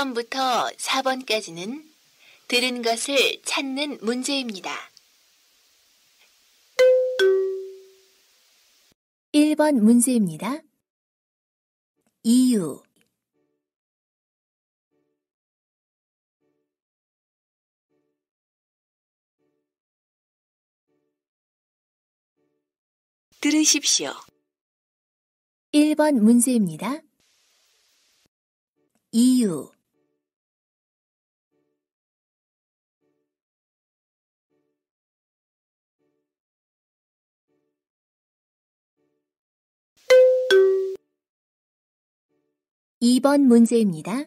1번부터 4번까지는 들은 것을 찾는 문제입니다. 1번 문제입니다. 이유 들으십시오. 1번 문제입니다. 이유 2번 문제입니다.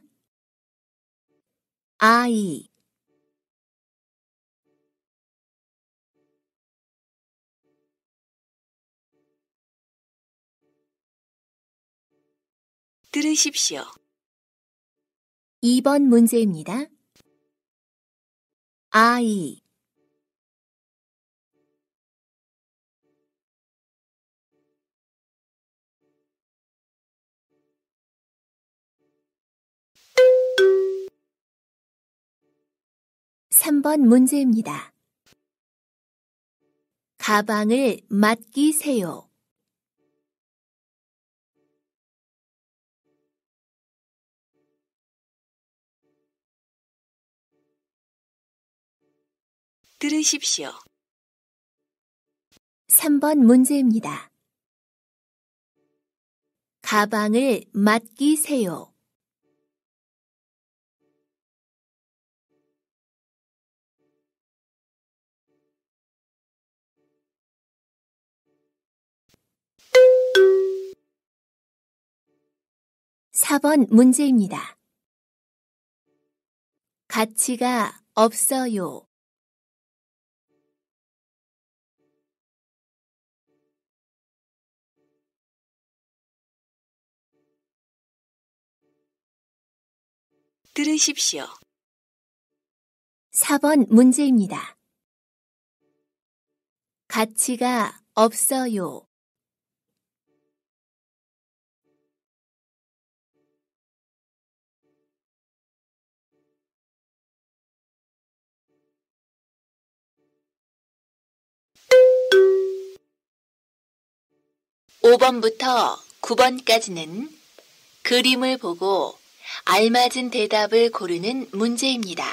아이 들으십시오. 2번 문제입니다. 아이 3번 문제입니다. 가방을 맡기세요. 들으십시오. 3번 문제입니다. 가방을 맡기세요. 4번 문제입니다. 가치가 없어요. 들으십시오. 4번 문제입니다. 가치가 없어요. 5번부터 9번까지는 그림을 보고 알맞은 대답을 고르는 문제입니다.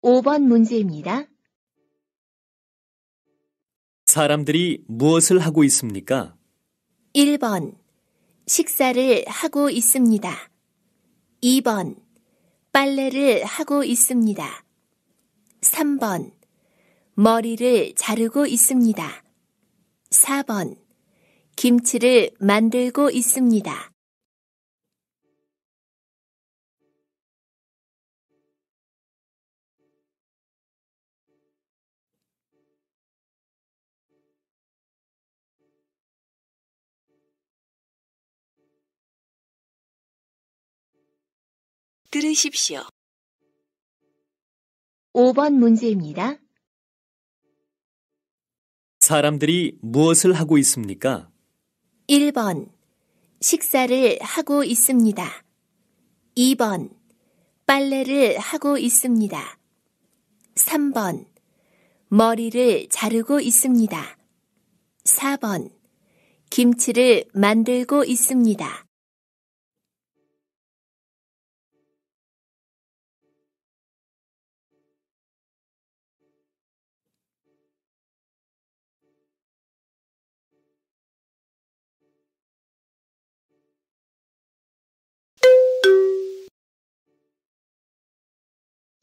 오번 문제입니다. 사람들이 무엇을 하고 있습니까? 1번. 식사를 하고 있습니다. 2번. 빨래를 하고 있습니다. 3번. 머리를 자르고 있습니다. 4번. 김치를 만들고 있습니다. 들으십시오. 5번 문제입니다. 사람들이 무엇을 하고 있습니까? 1번. 식사를 하고 있습니다. 2번. 빨래를 하고 있습니다. 3번. 머리를 자르고 있습니다. 4번. 김치를 만들고 있습니다.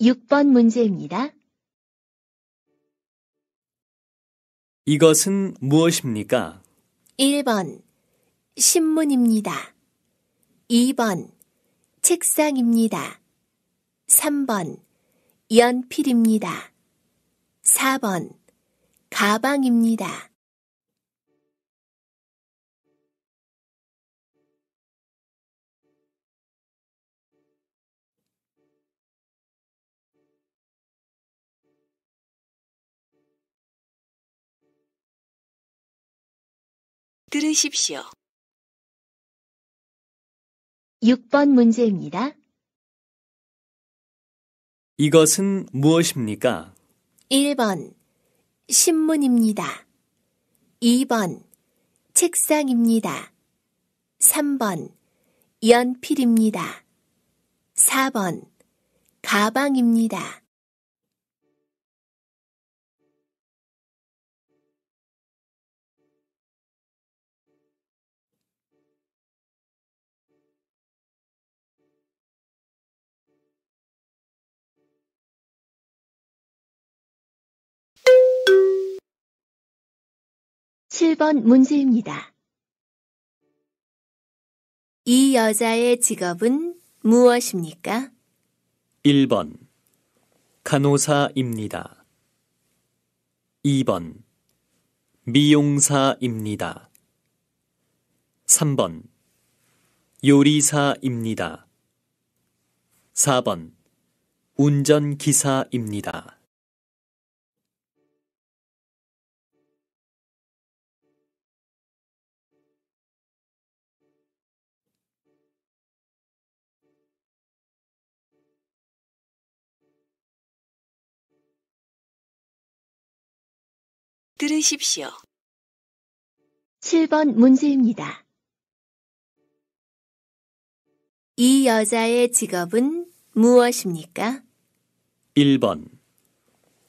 6번 문제입니다. 이것은 무엇입니까? 1번 신문입니다. 2번 책상입니다. 3번 연필입니다. 4번 가방입니다. 들으십시오. 6번 문제입니다. 이것은 무엇입니까? 1번 신문입니다. 2번 책상입니다. 3번 연필입니다. 4번 가방입니다. 7번 문제입니다. 이 여자의 직업은 무엇입니까? 1번 간호사입니다. 2번 미용사입니다. 3번 요리사입니다. 4번 운전기사입니다. 들으십시오. 7번 문제입니다. 이 여자의 직업은 무엇입니까? 1번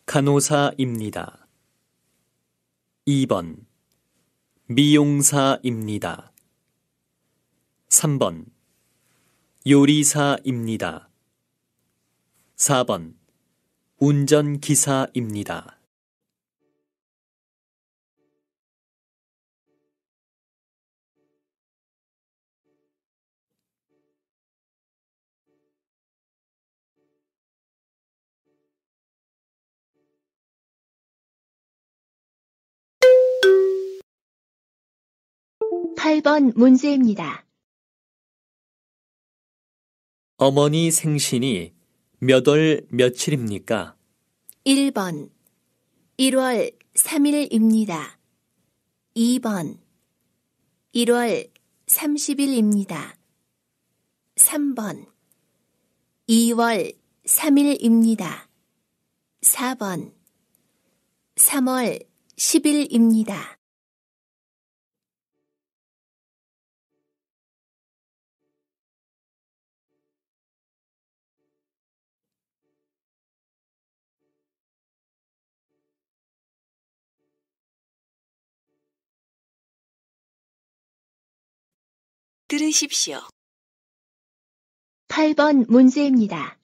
간호사입니다. 2번 미용사입니다. 3번 요리사입니다. 4번 운전기사입니다. 8번 문제입니다. 어머니 생신이 몇월 며칠입니까? 1번 1월 3일입니다. 2번 1월 30일입니다. 3번 2월 3일입니다. 4번 3월 10일입니다. 들으십시오. 8번 문제입니다.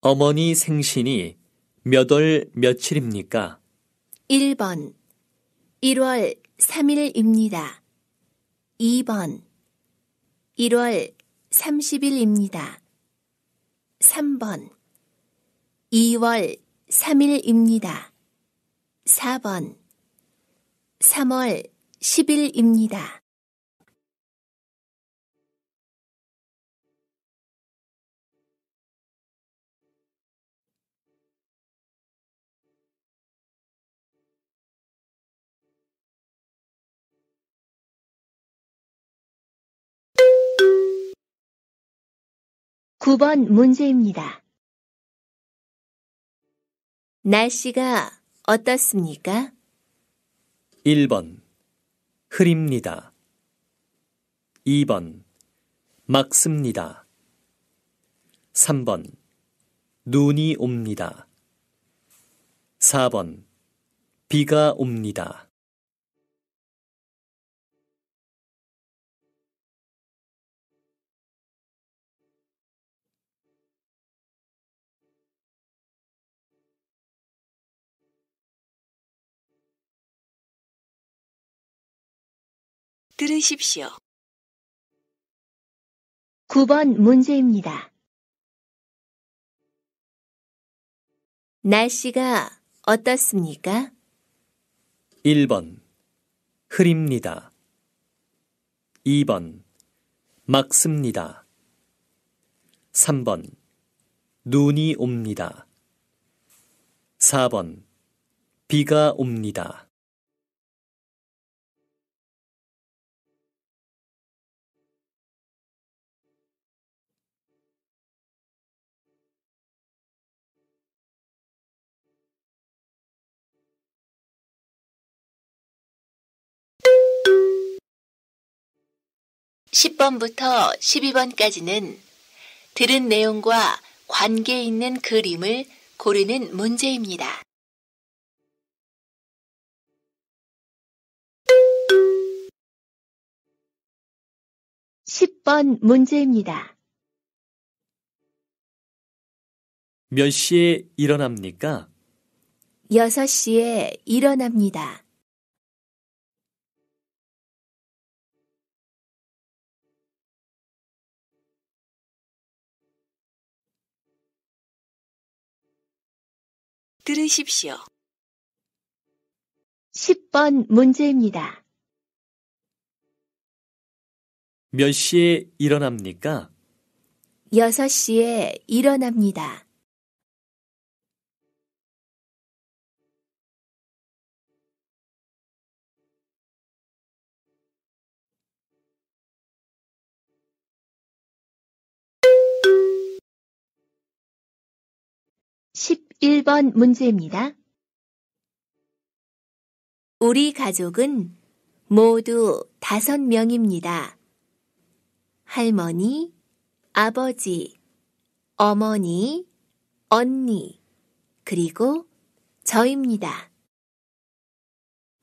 어머니 생신이 몇월 며칠입니까? 1번 1월 3일입니다. 2번 1월 30일입니다. 3번 2월 3일입니다. 4번 3월 10일입니다. 9번 문제입니다. 날씨가 어떻습니까? 1번 흐립니다. 2번 막습니다. 3번 눈이 옵니다. 4번 비가 옵니다. 들으십시오. 9번 문제입니다. 날씨가 어떻습니까? 1번 흐립니다. 2번 막습니다. 3번 눈이 옵니다. 4번 비가 옵니다. 10번부터 12번까지는 들은 내용과 관계 있는 그림을 고르는 문제입니다. 십번 문제입니다. 몇 시에 일어납니까? 여 시에 일어납니다. 들으십시오. 10번 문제입니다. 몇 시에 일어납니까? 6시에 일어납니다. 11번 문제입니다. 우리 가족은 모두 다섯 명입니다. 할머니, 아버지, 어머니, 언니, 그리고 저입니다.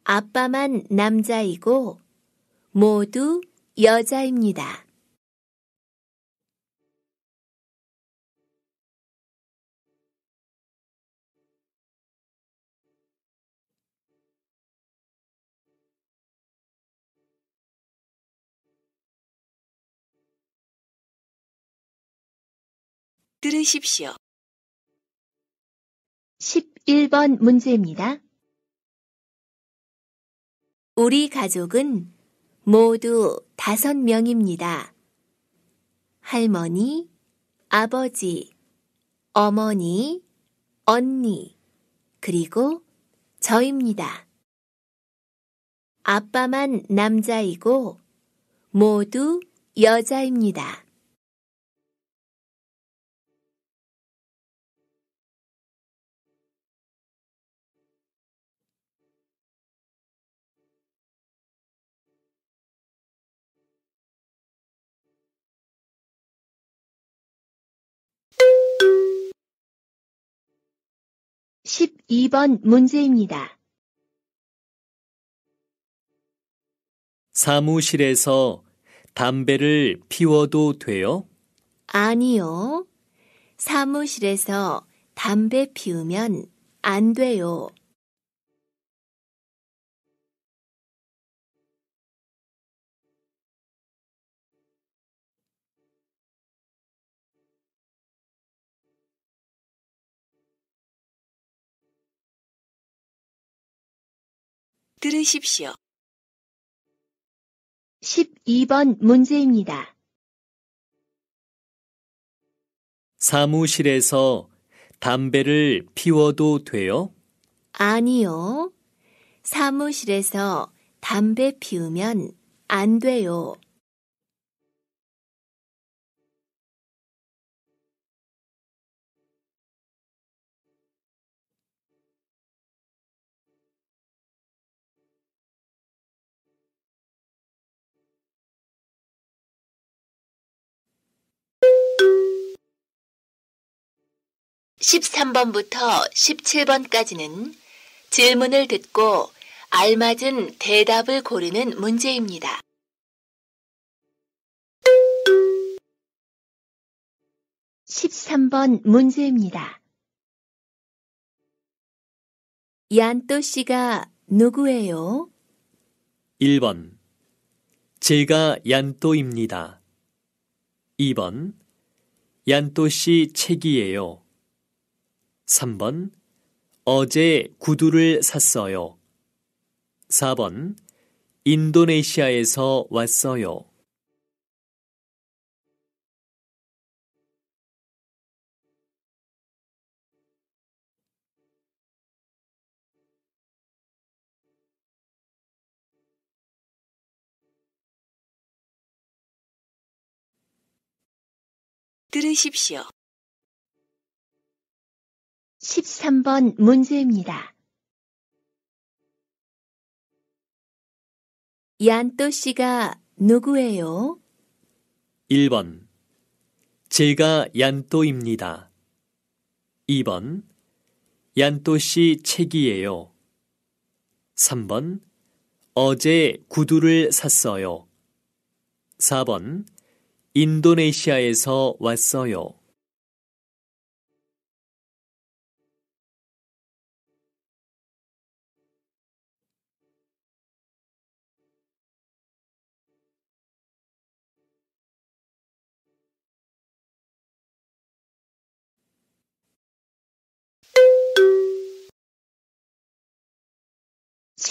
아빠만 남자이고 모두 여자입니다. 들으십시오. 11번 문제입니다. 우리 가족은 모두 다섯 명입니다. 할머니, 아버지, 어머니, 언니, 그리고 저입니다. 아빠만 남자이고 모두 여자입니다. 12번 문제입니다. 사무실에서 담배를 피워도 돼요? 아니요. 사무실에서 담배 피우면 안 돼요. 들으십시오. 12번 문제입니다. 사무실에서 담배를 피워도 돼요? 아니요. 사무실에서 담배 피우면 안 돼요. 13번부터 17번까지는 질문을 듣고 알맞은 대답을 고르는 문제입니다. 1 3번 문제입니다. 얀또 씨가 누구예요? 1번. 제가 얀또입니다. 2번. 얀또 씨 책이에요. 3번 어제 구두를 샀어요. 4번 인도네시아에서 왔어요. 들으십시오. 13번 문제입니다. 얀또 씨가 누구예요? 1번 제가 얀또입니다. 2번 얀또 씨 책이에요. 3번 어제 구두를 샀어요. 4번 인도네시아에서 왔어요.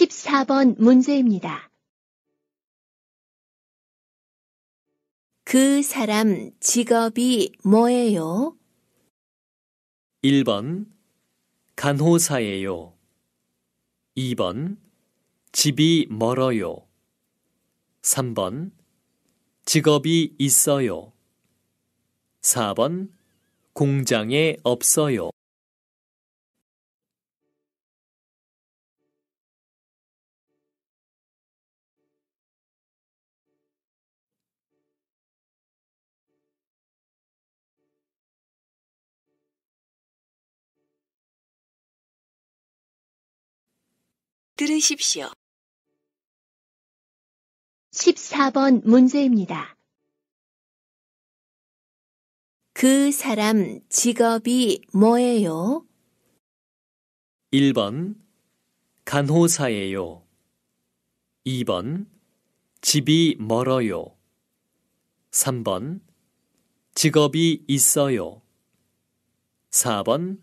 14번 문제입니다. 그 사람 직업이 뭐예요? 1번 간호사예요. 2번 집이 멀어요. 3번 직업이 있어요. 4번 공장에 없어요. 들으십시오. 14번 문제입니다. 그 사람 직업이 뭐예요? 1번 간호사예요. 2번 집이 멀어요. 3번 직업이 있어요. 4번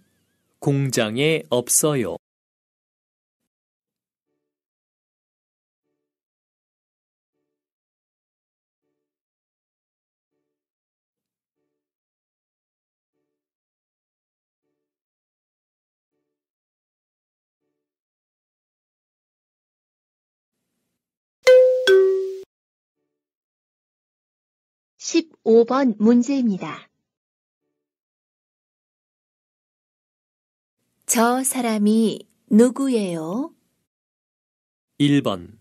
공장에 없어요. 15번 문제입니다. 저 사람이 누구예요? 1번.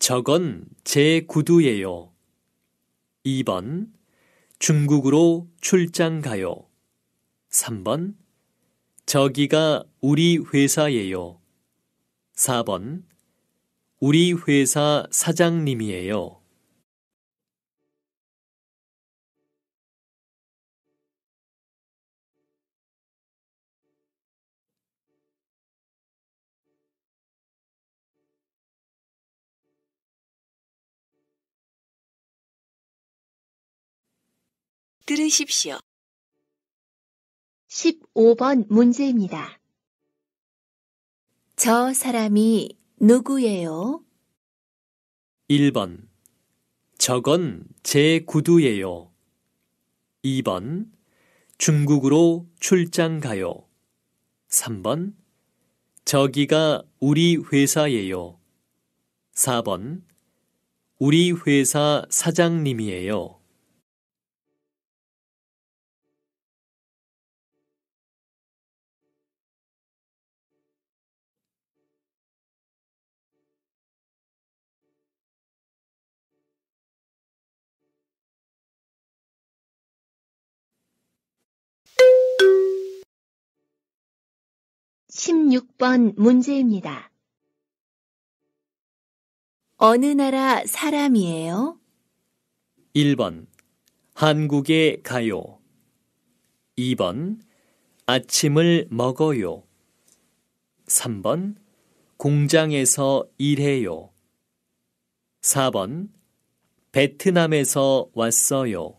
저건 제 구두예요. 2번. 중국으로 출장 가요. 3번. 저기가 우리 회사예요. 4번. 우리 회사 사장님이에요. 들으십시오. 15번 문제입니다. 저 사람이 누구예요? 1번. 저건 제 구두예요. 2번. 중국으로 출장 가요. 3번. 저기가 우리 회사예요. 4번. 우리 회사 사장님이에요. 16번 문제입니다. 어느 나라 사람이에요? 1번 한국에 가요. 2번 아침을 먹어요. 3번 공장에서 일해요. 4번 베트남에서 왔어요.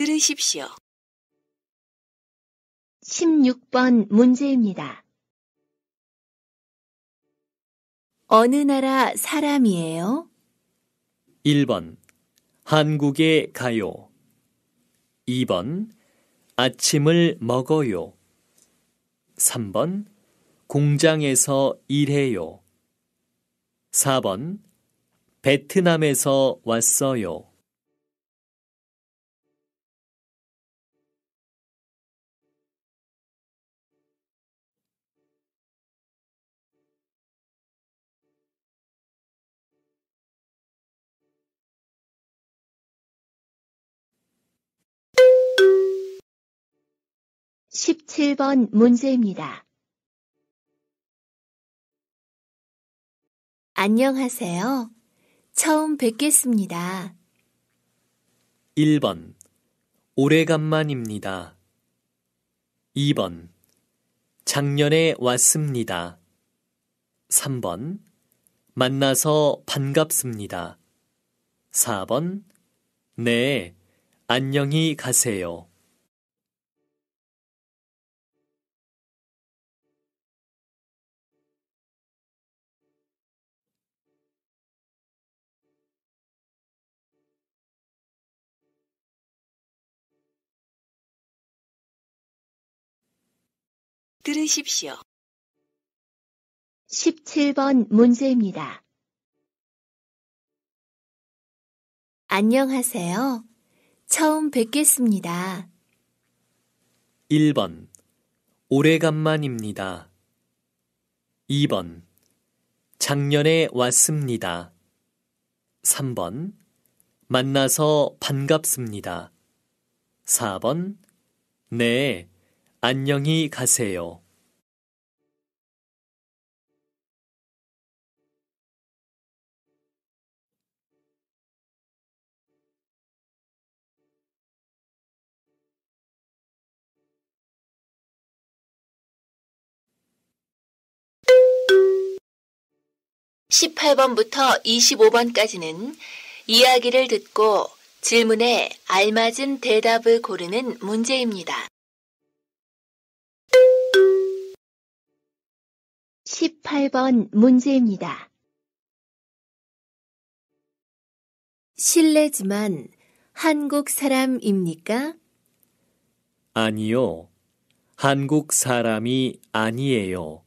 들으십시오. 16번 문제입니다. 어느 나라 사람이에요? 1번 한국에 가요. 2번 아침을 먹어요. 3번 공장에서 일해요. 4번 베트남에서 왔어요. 17번 문제입니다. 안녕하세요. 처음 뵙겠습니다. 1번 오래간만입니다. 2번 작년에 왔습니다. 3번 만나서 반갑습니다. 4번 네, 안녕히 가세요. 들으십시오. 17번 문제입니다. 안녕하세요. 처음 뵙겠습니다. 1번. 오래간만입니다. 2번. 작년에 왔습니다. 3번. 만나서 반갑습니다. 4번. 네, 안녕히 가세요. 1 8 번부터 2 5 번까지는 이야기를 듣고 질문에 알맞은 대답을 고르는 문제입니다. 18번 문제입니다. 실례지만 한국 사람입니까? 아니요. 한국 사람이 아니에요.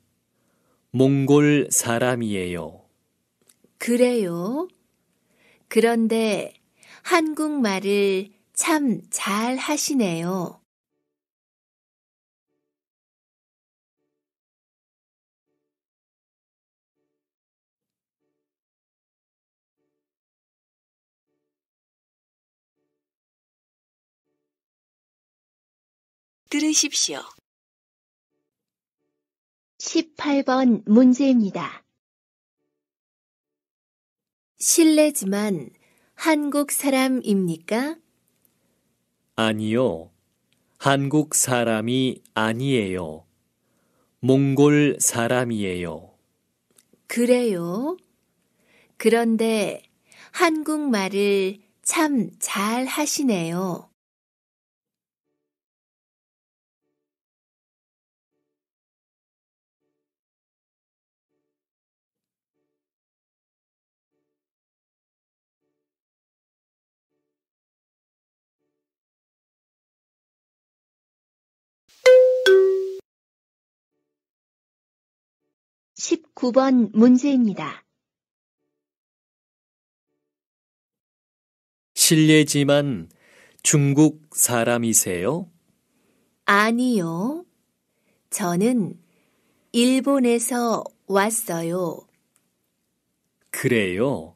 몽골 사람이에요. 그래요? 그런데 한국말을 참 잘 하시네요. 들으십시오. 18번 문제입니다. 실례지만 한국 사람입니까? 아니요. 한국 사람이 아니에요. 몽골 사람이에요. 그래요? 그런데 한국말을 참 잘 하시네요. 19번 문제입니다. 실례지만 중국 사람이세요? 아니요. 저는 일본에서 왔어요. 그래요.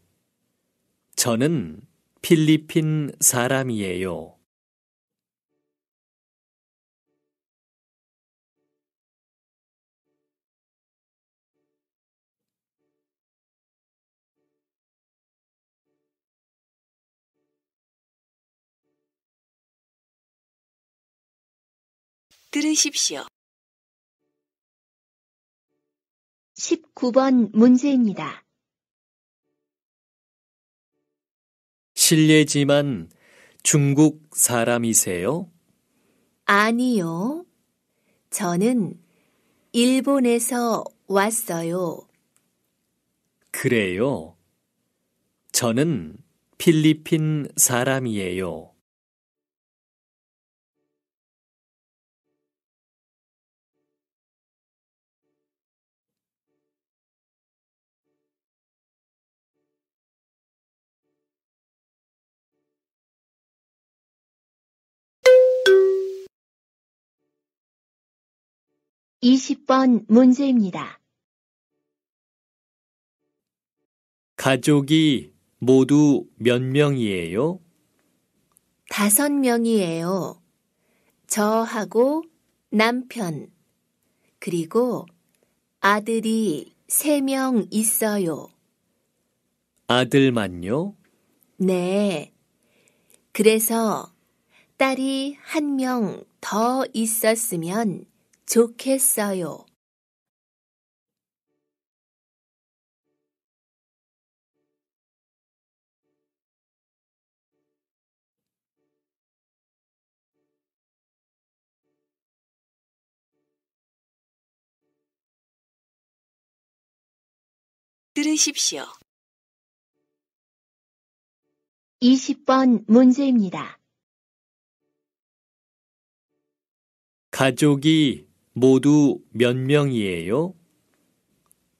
저는 필리핀 사람이에요. 들으십시오. 19번 문제입니다. 실례지만 중국 사람이세요? 아니요. 저는 일본에서 왔어요. 그래요. 저는 필리핀 사람이에요. 20번 문제입니다. 가족이 모두 몇 명이에요? 다섯 명이에요. 저하고 남편, 그리고 아들이 세 명 있어요. 아들만요? 네. 그래서 딸이 한 명 더 있었으면 좋겠어요. 들으십시오. 20번 문제입니다. 가족이 모두 몇 명이에요?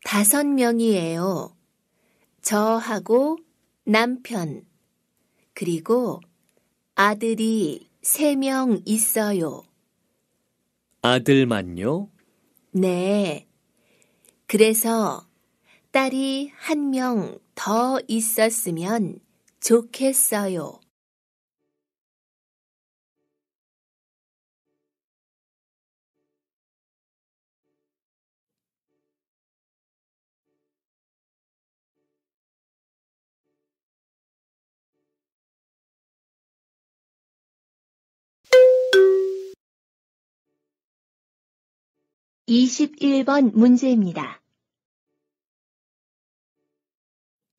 다섯 명이에요. 저하고 남편, 그리고 아들이 세 명 있어요. 아들만요? 네. 그래서 딸이 한 명 더 있었으면 좋겠어요. 21번 문제입니다.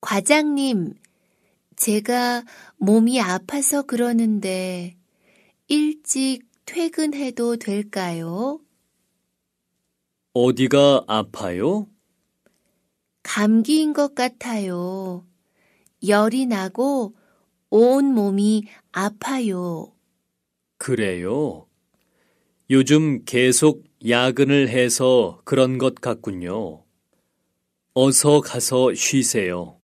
과장님, 제가 몸이 아파서 그러는데 일찍 퇴근해도 될까요? 어디가 아파요? 감기인 것 같아요. 열이 나고 온 몸이 아파요. 그래요? 요즘 계속 야근을 해서 그런 것 같군요. 어서 가서 쉬세요.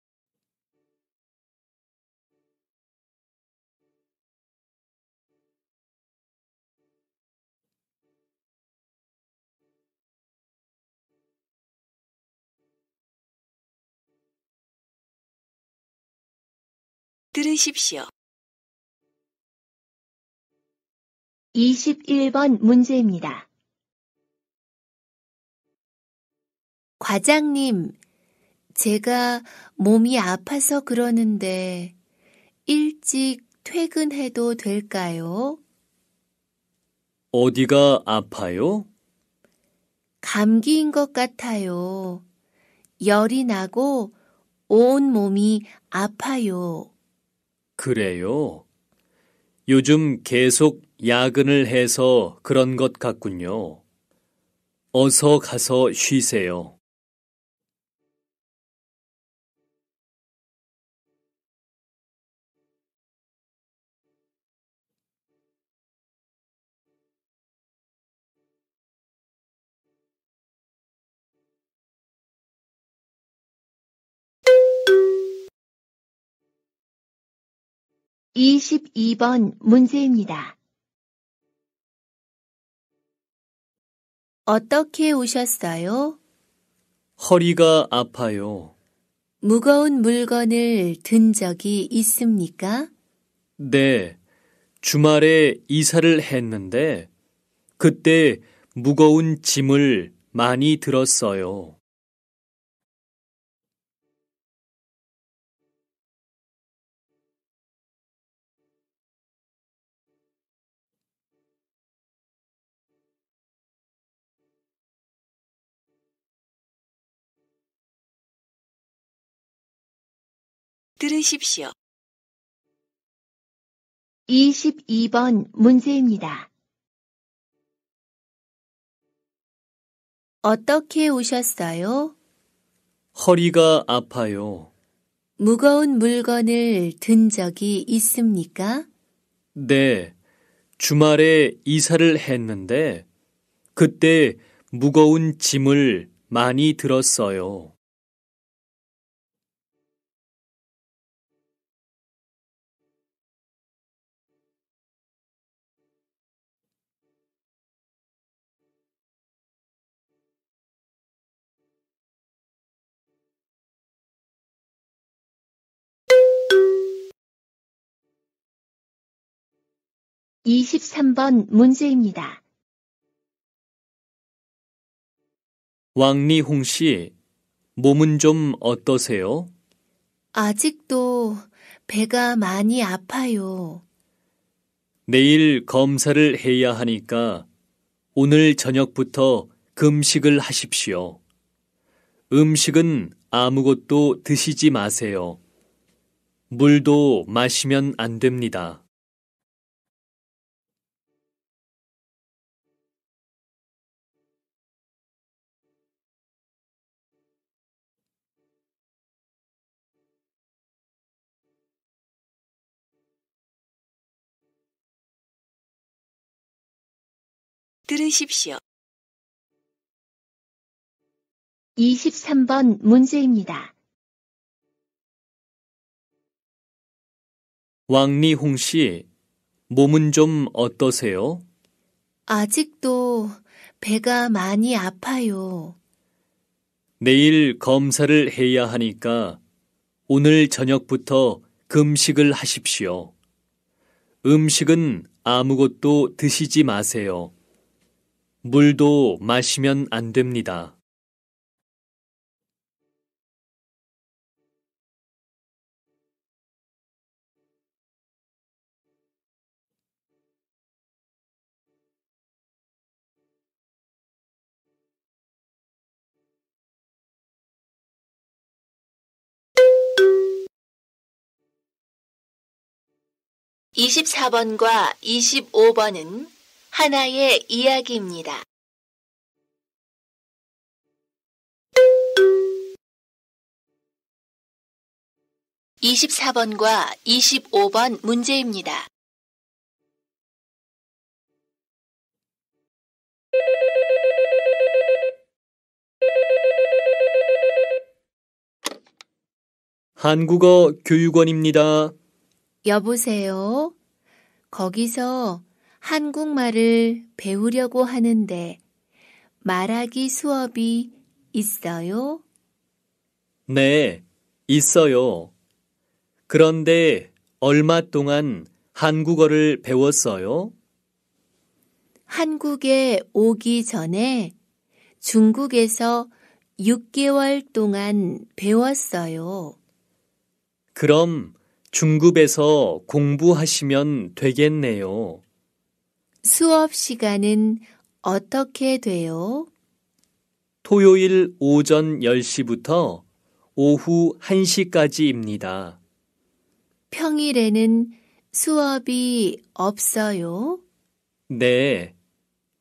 들으십시오. 21번 문제입니다. 과장님, 제가 몸이 아파서 그러는데 일찍 퇴근해도 될까요? 어디가 아파요? 감기인 것 같아요. 열이 나고 온 몸이 아파요. 그래요? 요즘 계속 야근을 해서 그런 것 같군요. 어서 가서 쉬세요. (22번) 문제입니다. 어떻게 오셨어요? 허리가 아파요. 무거운 물건을 든 적이 있습니까? 네. 주말에 이사를 했는데 그때 무거운 짐을 많이 들었어요. 들으십시오. 22번 문제입니다. 어떻게 오셨어요? 허리가 아파요. 무거운 물건을 든 적이 있습니까? 네. 주말에 이사를 했는데 그때 무거운 짐을 많이 들었어요. 23번 문제입니다. 왕리홍 씨, 몸은 좀 어떠세요? 아직도 배가 많이 아파요. 내일 검사를 해야 하니까 오늘 저녁부터 금식을 하십시오. 음식은 아무것도 드시지 마세요. 물도 마시면 안 됩니다. 들으십시오. 23번 문제입니다. 왕리홍 씨, 몸은 좀 어떠세요? 아직도 배가 많이 아파요. 내일 검사를 해야 하니까 오늘 저녁부터 금식을 하십시오. 음식은 아무것도 드시지 마세요. 물도 마시면 안 됩니다. (24번과 25번은) 하나의 이야기입니다. 이십 번과 이십번 문제입니다. 한국어 교육원입니다. 여보세요? 거기서 한국말을 배우려고 하는데 말하기 수업이 있어요? 네, 있어요. 그런데 얼마 동안 한국어를 배웠어요? 한국에 오기 전에 중국에서 6개월 동안 배웠어요. 그럼 중국에서 공부하시면 되겠네요. 수업 시간은 어떻게 돼요? 토요일 오전 10시부터 오후 1시까지입니다. 평일에는 수업이 없어요? 네.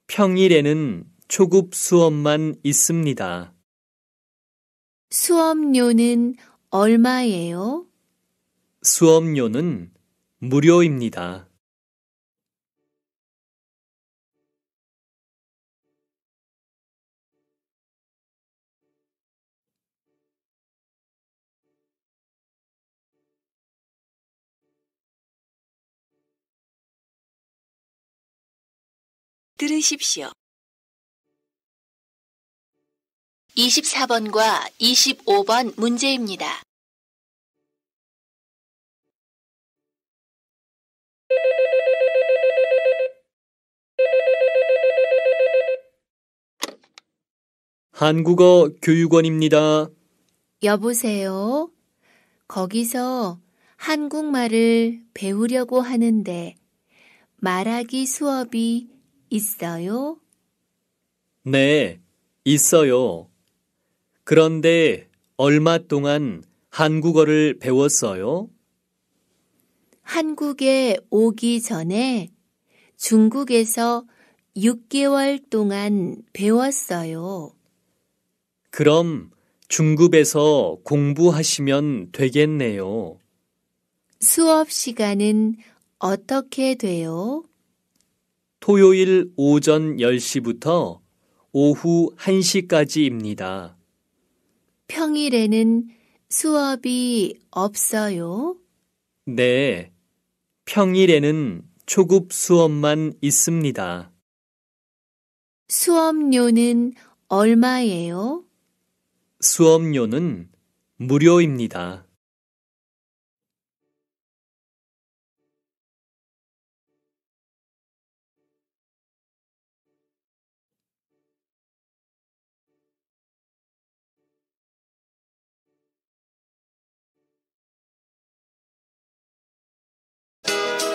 평일에는 초급 수업만 있습니다. 수업료는 얼마예요? 수업료는 무료입니다. 들으십시오. 24번과 25번 문제입니다. 한국어 교육원입니다. 여보세요. 거기서 한국말을 배우려고 하는데 말하기 수업이 있어요? 네, 있어요. 그런데 얼마 동안 한국어를 배웠어요? 한국에 오기 전에 중국에서 6개월 동안 배웠어요. 그럼 중국에서 공부하시면 되겠네요. 수업 시간은 어떻게 돼요? 토요일 오전 10시부터 오후 1시까지입니다. 평일에는 수업이 없어요? 네. 평일에는 초급 수업만 있습니다. 수업료는 얼마예요? 수업료는 무료입니다. Thank you.